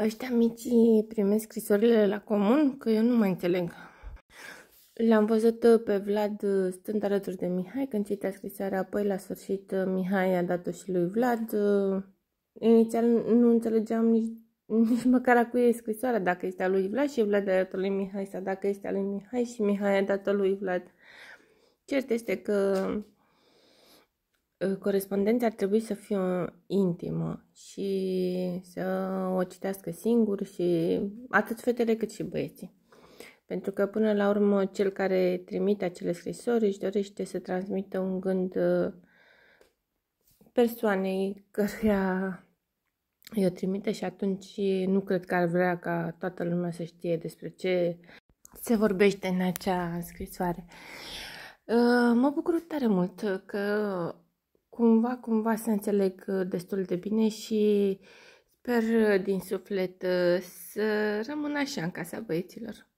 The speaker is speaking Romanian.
Ăștia mici primesc scrisorile la comun, că eu nu mai înțeleg. L-am văzut uh, pe Vlad uh, stând alături de Mihai când citea scrisoarea, apoi la sfârșit uh, Mihai a dat-o și lui Vlad. Inițial nu înțelegeam nici, nici măcar a cui e scrisoarea, dacă este a lui Vlad și Vlad a dat-o lui Mihai sau dacă este a lui Mihai și Mihai a dat-o lui Vlad. Cert este că corespondența ar trebui să fie uh, intimă și să o citească singur și atât fetele cât și băieții. Pentru că până la urmă cel care trimite acele scrisori își dorește să transmită un gând uh, persoanei căreia i-o trimite și atunci nu cred că ar vrea ca toată lumea să știe despre ce se vorbește în acea scrisoare. Uh, mă bucur tare mult că cumva, cumva se înțeleg uh, destul de bine și sper uh, din suflet uh, să rămân așa în casa băieților.